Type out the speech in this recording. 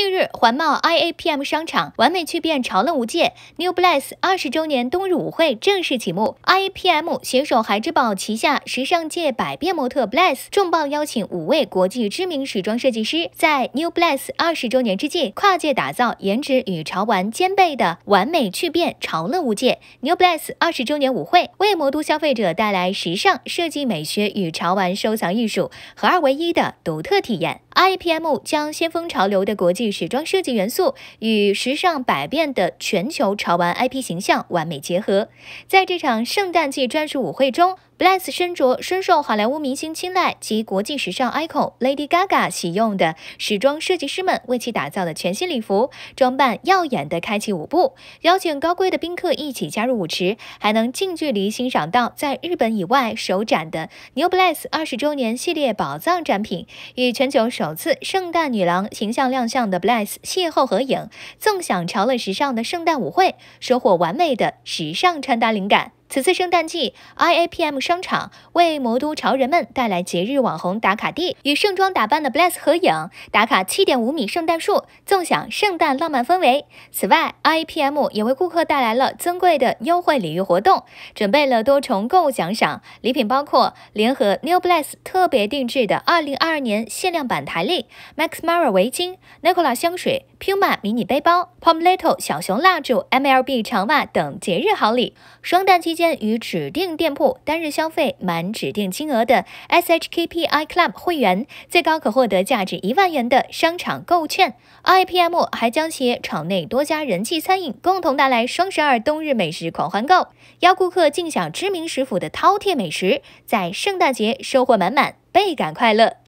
近日，环贸 IAPM 商场完美趣变潮乐无界 New Bless 二十周年冬日舞会正式启幕。IAPM 携手孩之宝旗下时尚界百变模特 Bless，重磅邀请五位国际知名时装设计师，在 New Bless 二十周年之际，跨界打造颜值与潮玩兼备的完美趣变潮乐无界 New Bless 二十周年舞会，为魔都消费者带来时尚设计美学与潮玩收藏艺术合二为一的独特体验。IAPM 将先锋潮流的国际时装设计元素与时尚百变的全球潮玩 IP 形象完美结合，在这场圣诞季专属舞会中。Bless 身着深受好莱坞明星青睐及国际时尚 icon Lady Gaga 喜用的时装设计师们为其打造的全新礼服，装扮耀眼的开启舞步，邀请高贵的宾客一起加入舞池，还能近距离欣赏到在日本以外首展的 New Bless 二十周年系列宝藏展品，与全球首次圣诞女郎形象亮相的 Bless 邂逅合影，纵享潮乐时尚的圣诞舞会，收获完美的时尚穿搭灵感。此次圣诞季，IAPM 商场为魔都潮人们带来节日网红打卡地，与盛装打扮的 Bless 合影打卡7.5米圣诞树，纵享圣诞浪漫氛围。此外，IAPM 也为顾客带来了尊贵的优惠礼遇活动，准备了多重购物奖赏礼品，包括联合 New Bless 特别定制的2022年限量版台历、Max Mara 围巾、Nicola 香水。Puma 迷你背包、p o m l a t o 小熊蜡烛、MLB 长袜等节日好礼。双旦期间，与指定店铺单日消费满指定金额的 SHKPI Club 会员，最高可获得价值一万元的商场购物券。IPM 还将携场内多家人气餐饮，共同带来双十二冬日美食狂欢购，邀顾客尽享知名食府的饕餮美食，在圣诞节收获满满，倍感快乐。